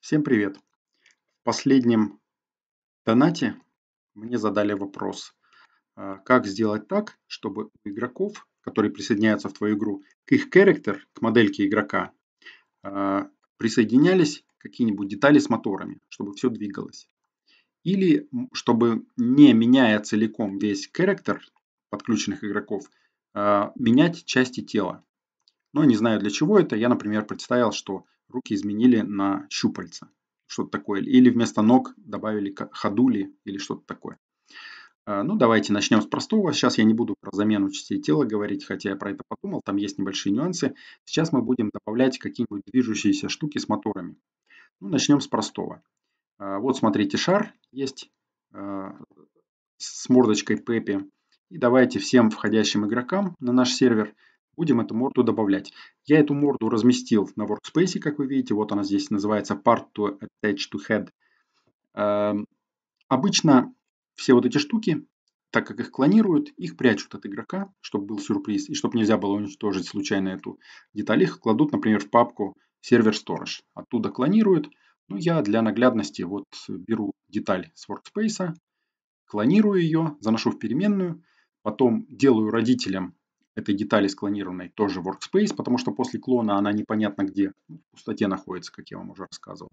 Всем привет! В последнем донате мне задали вопрос, а, как сделать так, чтобы у игроков, которые присоединяются в твою игру, к их характер, к модельке игрока, а, присоединялись какие-нибудь детали с моторами, чтобы все двигалось. Или чтобы, не меняя целиком весь характер подключенных игроков, а, менять части тела. Но ну, не знаю для чего это. Я, например, представил, что руки изменили на щупальца, что-то такое. Или вместо ног добавили ходули или что-то такое. А, ну, давайте начнем с простого. Сейчас я не буду про замену частей тела говорить, хотя я про это подумал, там есть небольшие нюансы. Сейчас мы будем добавлять какие-нибудь движущиеся штуки с моторами. Ну, начнем с простого. А, вот, смотрите, шар есть а, с мордочкой Пеппи. И давайте всем входящим игрокам на наш сервер – будем эту морду добавлять. Я эту морду разместил на workspace, как вы видите. Вот она здесь называется part to attach to head. Эм, обычно все вот эти штуки, так как их клонируют, их прячут от игрока, чтобы был сюрприз. И чтобы нельзя было уничтожить случайно эту деталь, их кладут, например, в папку сервер storage. Оттуда клонируют. Ну, я для наглядности вот беру деталь с workspace, клонирую ее, заношу в переменную, потом делаю родителям этой детали склонированной тоже workspace, потому что после клона она непонятно где, ну, в пустоте находится, как я вам уже рассказывал,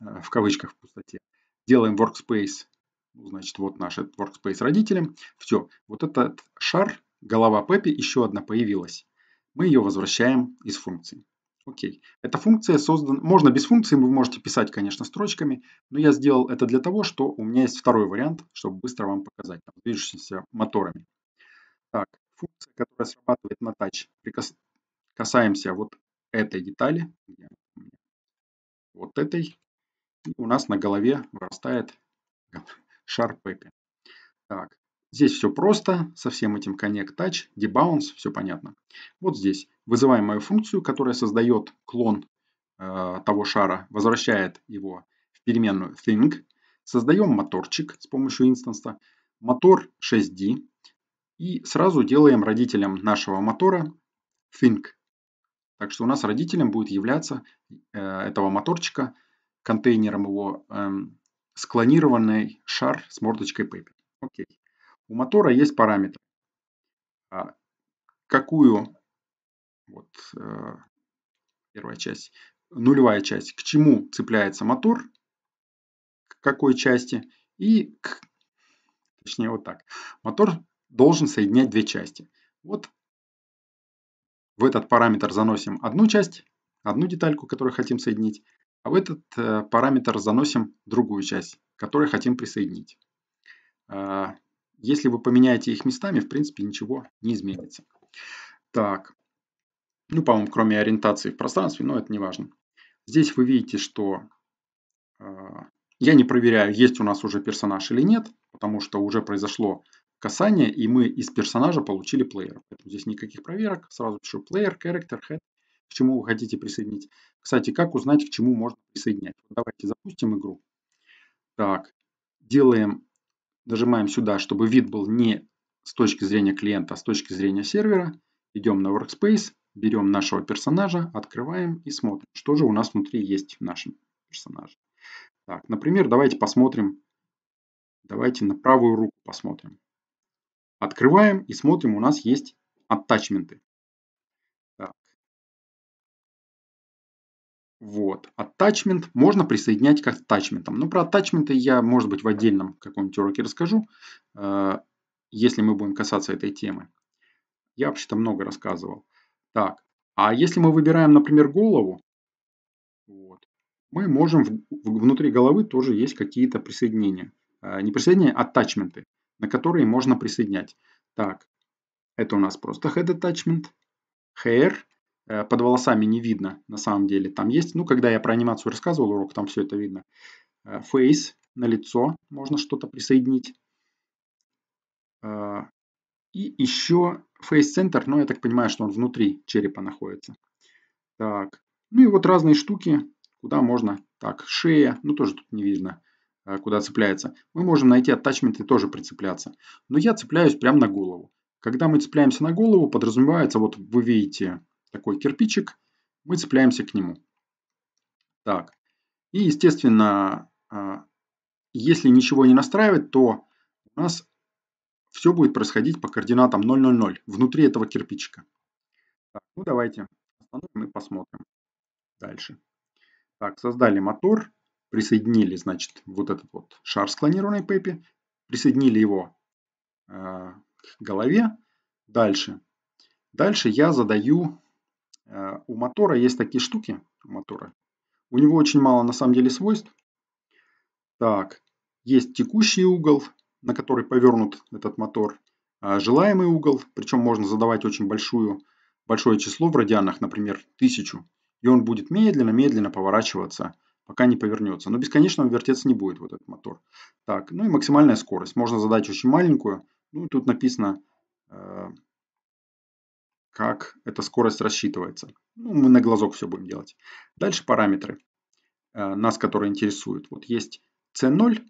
э, в кавычках в пустоте. Делаем workspace, ну, значит, вот наш этот workspace родителям. Все, вот этот шар, голова Пеппи, еще одна появилась. Мы ее возвращаем из функции. Окей. Эта функция создана... Можно без функции, вы можете писать, конечно, строчками, но я сделал это для того, что у меня есть второй вариант, чтобы быстро вам показать, там, движущимися моторами функция, которая срабатывает на тач. Прикас... Касаемся вот этой детали, вот этой, и у нас на голове вырастает шар пэка. Так, здесь все просто, со всем этим connect touch, debounce, все понятно. Вот здесь вызываем мою функцию, которая создает клон э, того шара, возвращает его в переменную Thing, создаем моторчик с помощью инстанса, мотор 6D, и сразу делаем родителем нашего мотора think. Так что у нас родителем будет являться э, этого моторчика, контейнером его э, склонированный шар с мордочкой Pepe. Окей. У мотора есть параметр. А какую вот, э, первая часть, нулевая часть, к чему цепляется мотор, к какой части и к, точнее вот так. Мотор должен соединять две части. Вот в этот параметр заносим одну часть, одну детальку, которую хотим соединить, а в этот э, параметр заносим другую часть, которую хотим присоединить. А, если вы поменяете их местами, в принципе, ничего не изменится. Так, ну, по-моему, кроме ориентации в пространстве, но это не важно. Здесь вы видите, что э, я не проверяю, есть у нас уже персонаж или нет, потому что уже произошло касание, и мы из персонажа получили плеер. Поэтому здесь никаких проверок, сразу пишу плеер, character, head, к чему вы хотите присоединить. Кстати, как узнать, к чему можно присоединять? Давайте запустим игру. Так, делаем, нажимаем сюда, чтобы вид был не с точки зрения клиента, а с точки зрения сервера. Идем на Workspace, берем нашего персонажа, открываем и смотрим, что же у нас внутри есть в нашем персонаже. Так, например, давайте посмотрим, давайте на правую руку посмотрим. Открываем и смотрим, у нас есть аттачменты. Так. Вот, аттачмент можно присоединять к аттачментам. Но ну, про аттачменты я, может быть, в отдельном каком-нибудь уроке расскажу, э, если мы будем касаться этой темы. Я вообще-то много рассказывал. Так, а если мы выбираем, например, голову, вот, мы можем, в, внутри головы тоже есть какие-то присоединения. Э, не присоединения, а аттачменты на которые можно присоединять. Так, это у нас просто head attachment. Hair. Э, под волосами не видно, на самом деле. Там есть, ну, когда я про анимацию рассказывал урок, там все это видно. Э, face. На лицо можно что-то присоединить. Э, и еще Face Center, но ну, я так понимаю, что он внутри черепа находится. Так, ну и вот разные штуки, куда можно. Так, шея, ну тоже тут не видно. Э, куда цепляется, мы можем найти аттачменты и тоже прицепляться. Но я цепляюсь прямо на голову. Когда мы цепляемся на голову, подразумевается, вот вы видите такой кирпичик, мы цепляемся к нему. Так. И, естественно, э, если ничего не настраивать, то у нас все будет происходить по координатам 0,00 внутри этого кирпичика. Так, ну давайте остановим и посмотрим дальше. Так, создали мотор присоединили, значит, вот этот вот шар склонированной пепи, присоединили его э, к голове. Дальше. Дальше я задаю... Э, у мотора есть такие штуки, у мотора. У него очень мало, на самом деле, свойств. Так, есть текущий угол, на который повернут этот мотор, э, желаемый угол, причем можно задавать очень большую, большое число в радианах, например, тысячу, и он будет медленно-медленно поворачиваться пока не повернется. Но бесконечно он вертеться не будет, вот этот мотор. Так, ну и максимальная скорость. Можно задать очень маленькую. Ну, тут написано, э, как эта скорость рассчитывается. Ну, мы на глазок все будем делать. Дальше параметры, э, нас которые интересуют. Вот есть C0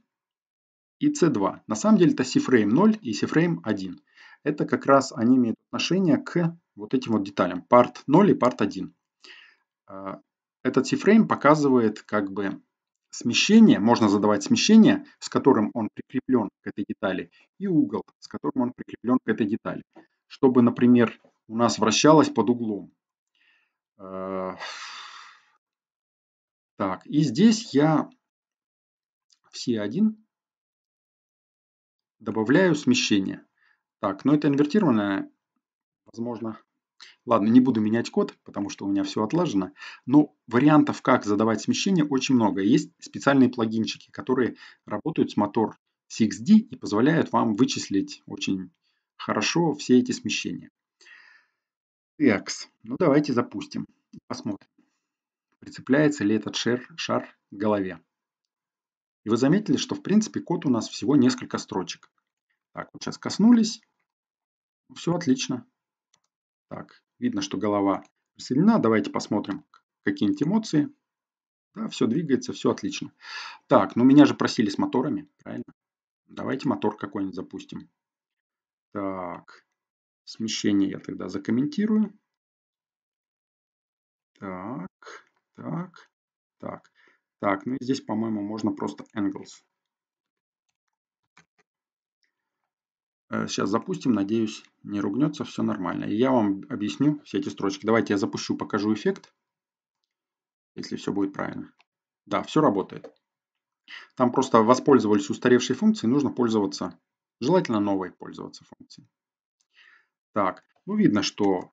и C2. На самом деле это C-фрейм 0 и C-фрейм 1. Это как раз они имеют отношение к вот этим вот деталям. Part 0 и part 1. Этот C-Frame показывает как бы смещение, можно задавать смещение, с которым он прикреплен к этой детали, и угол, с которым он прикреплен к этой детали. Чтобы, например, у нас вращалось под углом. Э, так, и здесь я в C1 добавляю смещение. Так, но это инвертированное, возможно, Ладно, не буду менять код, потому что у меня все отлажено, но ну, вариантов, как задавать смещение, очень много. Есть специальные плагинчики, которые работают с мотор 6 и позволяют вам вычислить очень хорошо все эти смещения. X, Ну давайте запустим. Посмотрим, прицепляется ли этот шар, шар к голове. И вы заметили, что в принципе код у нас всего несколько строчек. Так, вот сейчас коснулись. Ну, все отлично. Так, видно, что голова присоединена. Давайте посмотрим какие-нибудь эмоции. Да, все двигается, все отлично. Так, ну меня же просили с моторами, правильно? Давайте мотор какой-нибудь запустим. Так, смещение я тогда закомментирую. Так, так, так. Так, ну и здесь, по-моему, можно просто angles. Э, сейчас запустим, надеюсь, не ругнется, все нормально. И я вам объясню все эти строчки. Давайте я запущу, покажу эффект, если все будет правильно. Да, все работает. Там просто воспользовались устаревшей функцией, нужно пользоваться, желательно новой пользоваться функцией. Так, ну видно, что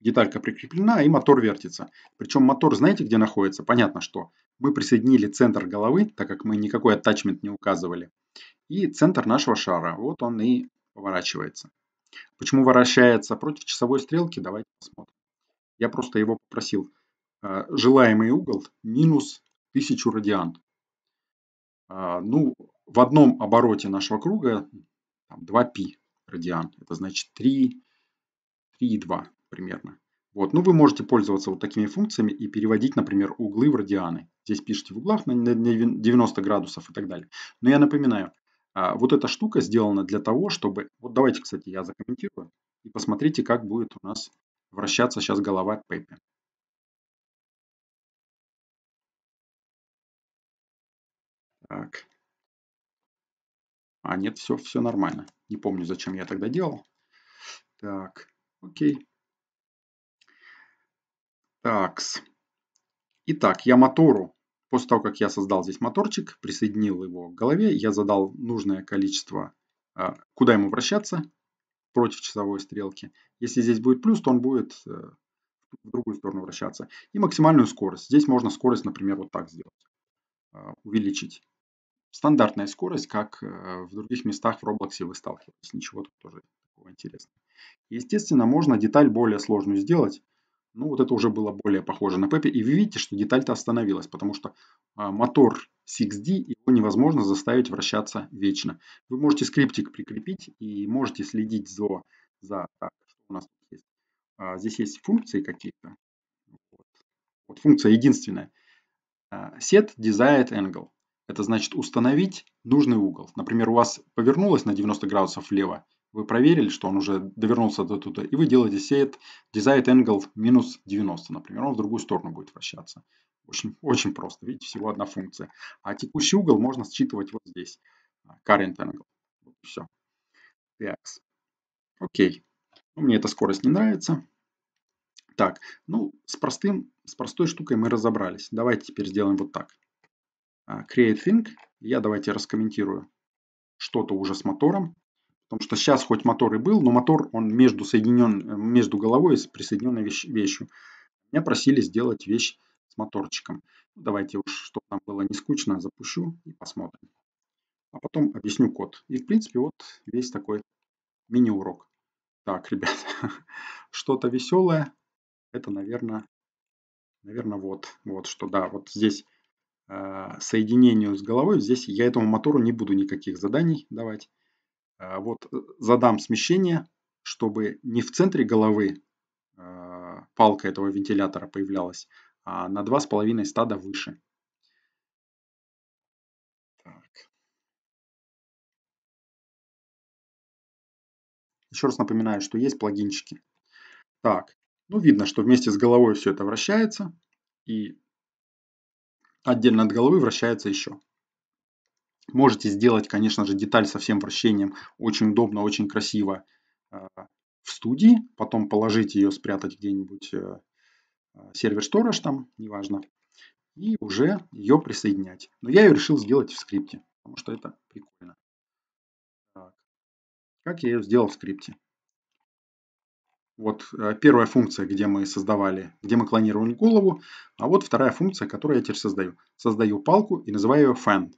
деталька прикреплена и мотор вертится. Причем мотор, знаете, где находится? Понятно, что мы присоединили центр головы, так как мы никакой аттачмент не указывали, и центр нашего шара. Вот он и поворачивается. Почему вращается против часовой стрелки, давайте посмотрим. Я просто его попросил. Э, желаемый угол минус 1000 радиан. А, ну, в одном обороте нашего круга 2π радиан. Это значит 3, 3, 2 примерно. Вот. Ну, вы можете пользоваться вот такими функциями и переводить, например, углы в радианы. Здесь пишите в углах на 90 градусов и так далее. Но я напоминаю, а, вот эта штука сделана для того, чтобы... Вот давайте, кстати, я закомментирую. И посмотрите, как будет у нас вращаться сейчас голова Пеппи. Так. А нет, все, все нормально. Не помню, зачем я тогда делал. Так, окей. Такс. Итак, я мотору После того, как я создал здесь моторчик, присоединил его к голове, я задал нужное количество, а, куда ему вращаться против часовой стрелки. Если здесь будет плюс, то он будет э, в другую сторону вращаться. И максимальную скорость. Здесь можно скорость, например, вот так сделать. А, увеличить. Стандартная скорость, как э, в других местах в Roblox вы сталкивались. Ничего тут тоже такого интересного. Естественно, можно деталь более сложную сделать. Ну, вот это уже было более похоже на Пеппи. И вы видите, что деталь-то остановилась, потому что а, мотор 6D, его невозможно заставить вращаться вечно. Вы можете скриптик прикрепить и можете следить за, за так, что у нас есть. А, здесь есть функции какие-то. Вот. вот функция единственная. А, set desired angle. Это значит установить нужный угол. Например, у вас повернулось на 90 градусов влево вы проверили, что он уже довернулся до туда, и вы делаете set desired angle минус 90, например, он в другую сторону будет вращаться. Очень, очень просто, видите, всего одна функция. А текущий угол можно считывать вот здесь, а, current angle. Вот все. Так, окей. Ну, мне эта скорость не нравится. Так, ну, с, простым, с простой штукой мы разобрались. Давайте теперь сделаем вот так. А, create thing. Я давайте раскомментирую что-то уже с мотором. Потому что сейчас хоть мотор и был, но мотор он между, соединен, между головой и присоединенной вещь, вещью. Меня просили сделать вещь с моторчиком. Давайте уж, чтобы там было не скучно, запущу и посмотрим. А потом объясню код. И в принципе вот весь такой мини-урок. Так, ребят, что-то веселое. Это, наверное, наверное, вот, вот что, да, вот здесь э, соединению с головой, здесь я этому мотору не буду никаких заданий давать. А, вот э, задам смещение, чтобы не в центре головы а, палка этого вентилятора появлялась, а на два с половиной стада выше. Так. Еще раз напоминаю, что есть плагинчики. Так, ну видно, что вместе с головой все это вращается, и отдельно от головы вращается еще. Можете сделать, конечно же, деталь со всем вращением. Очень удобно, очень красиво э, в студии. Потом положить ее, спрятать где-нибудь э, э, сервер сторож там, неважно. И уже ее присоединять. Но я ее решил сделать в скрипте, потому что это прикольно. Так. Как я ее сделал в скрипте? Вот первая функция, где мы создавали, где мы клонировали голову. А вот вторая функция, которую я теперь создаю. Создаю палку и называю ее fan.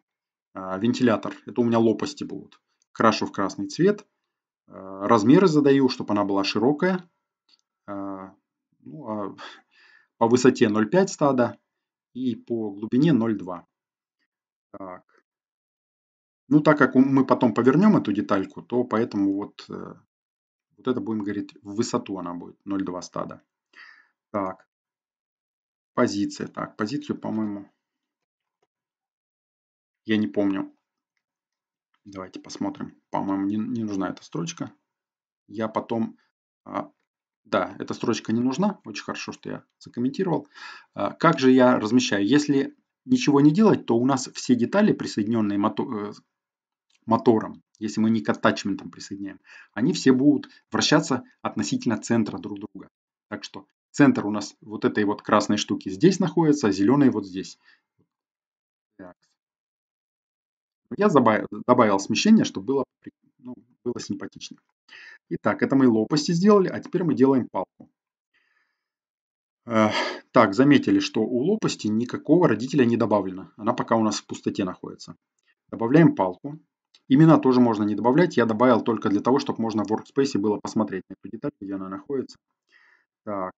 А, вентилятор. Это у меня лопасти будут. Крашу в красный цвет. А, размеры задаю, чтобы она была широкая. А, ну, а по высоте 0,5 стада и по глубине 0,2. Так. Ну, так как мы потом повернем эту детальку, то поэтому вот, э, вот это будем говорить, в высоту она будет 0,2 стада. Так. Позиция. Так, позицию, по-моему, я не помню. Давайте посмотрим. По-моему, не, не нужна эта строчка. Я потом... А, да, эта строчка не нужна. Очень хорошо, что я закомментировал. А, как же я размещаю? Если ничего не делать, то у нас все детали, присоединенные мото э, мотором, если мы не к аттачментам присоединяем, они все будут вращаться относительно центра друг друга. Так что центр у нас вот этой вот красной штуки здесь находится, а зеленый вот здесь. Так, я добавил, добавил смещение, чтобы было, ну, было симпатично. Итак, это мы лопасти сделали, а теперь мы делаем палку. Так, заметили, что у лопасти никакого родителя не добавлено. Она пока у нас в пустоте находится. Добавляем палку. Имена тоже можно не добавлять. Я добавил только для того, чтобы можно в Workspace было посмотреть на эту деталь, где она находится. Так,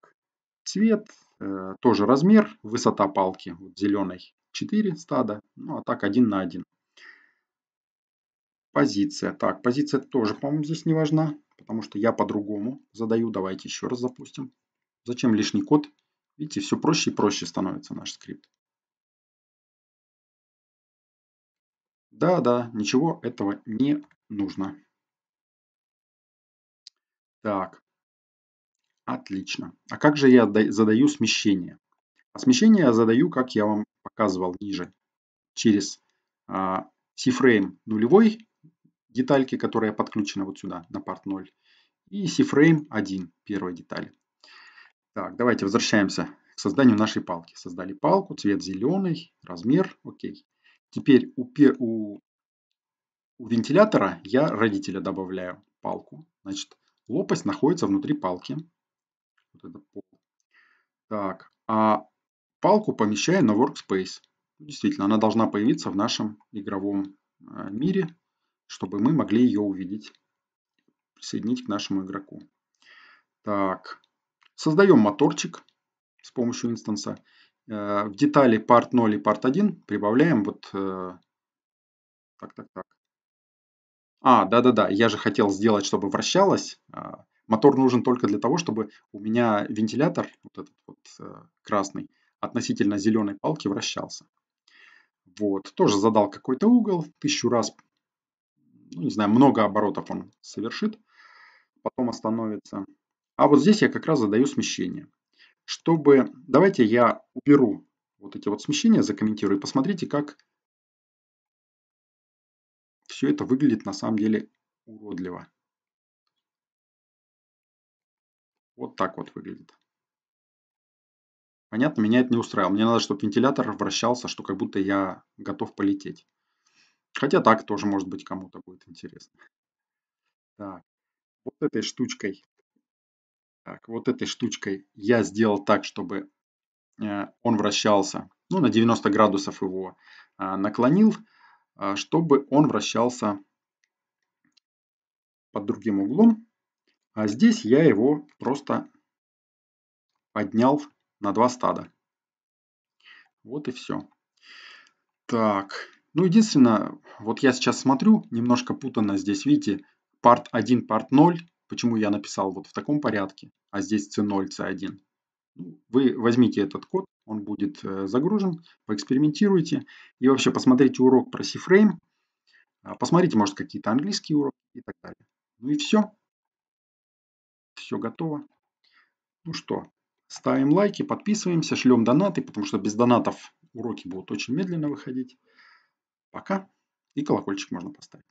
цвет, э, тоже размер, высота палки вот зеленой 4 стада, ну а так 1 на 1. Позиция. Так, позиция тоже, по-моему, здесь не важна, потому что я по-другому задаю. Давайте еще раз запустим. Зачем лишний код? Видите, все проще и проще становится наш скрипт. Да-да, ничего этого не нужно. Так, отлично. А как же я задаю смещение? А смещение я задаю, как я вам показывал ниже, через а, C-фрейм нулевой детальки, которая подключена вот сюда на порт 0. И C-Frame 1, первой детали. Так, давайте возвращаемся к созданию нашей палки. Создали палку, цвет зеленый, размер, окей. Теперь у, у, у вентилятора я родителя добавляю палку. Значит, лопасть находится внутри палки. Вот это пол. Так, а палку помещаю на workspace. Действительно, она должна появиться в нашем игровом э, мире чтобы мы могли ее увидеть, соединить к нашему игроку. Так, создаем моторчик с помощью инстанса. Э, в детали part 0 и part 1 прибавляем вот... Э, так, так, так. А, да-да-да, я же хотел сделать, чтобы вращалось. А, мотор нужен только для того, чтобы у меня вентилятор, вот этот вот э, красный, относительно зеленой палки вращался. Вот, тоже задал какой-то угол, тысячу раз ну, не знаю, много оборотов он совершит, потом остановится. А вот здесь я как раз задаю смещение. Чтобы, давайте я уберу вот эти вот смещения, закомментирую, и посмотрите, как все это выглядит на самом деле уродливо. Вот так вот выглядит. Понятно, меня это не устраивало. Мне надо, чтобы вентилятор вращался, что как будто я готов полететь. Хотя так тоже, может быть, кому-то будет интересно. Так, вот этой штучкой. Так, вот этой штучкой я сделал так, чтобы э, он вращался, ну, на 90 градусов его а, наклонил, а, чтобы он вращался под другим углом. А здесь я его просто поднял на два стада. Вот и все. Так, ну, единственное, вот я сейчас смотрю, немножко путано здесь, видите, part 1, part 0. Почему я написал вот в таком порядке, а здесь C0, C1. Ну, вы возьмите этот код, он будет э, загружен, поэкспериментируйте. И вообще посмотрите урок про C-Frame. А, посмотрите, может, какие-то английские уроки и так далее. Ну и все. Все готово. Ну что, ставим лайки, подписываемся, шлем донаты, потому что без донатов уроки будут очень медленно выходить пока и колокольчик можно поставить.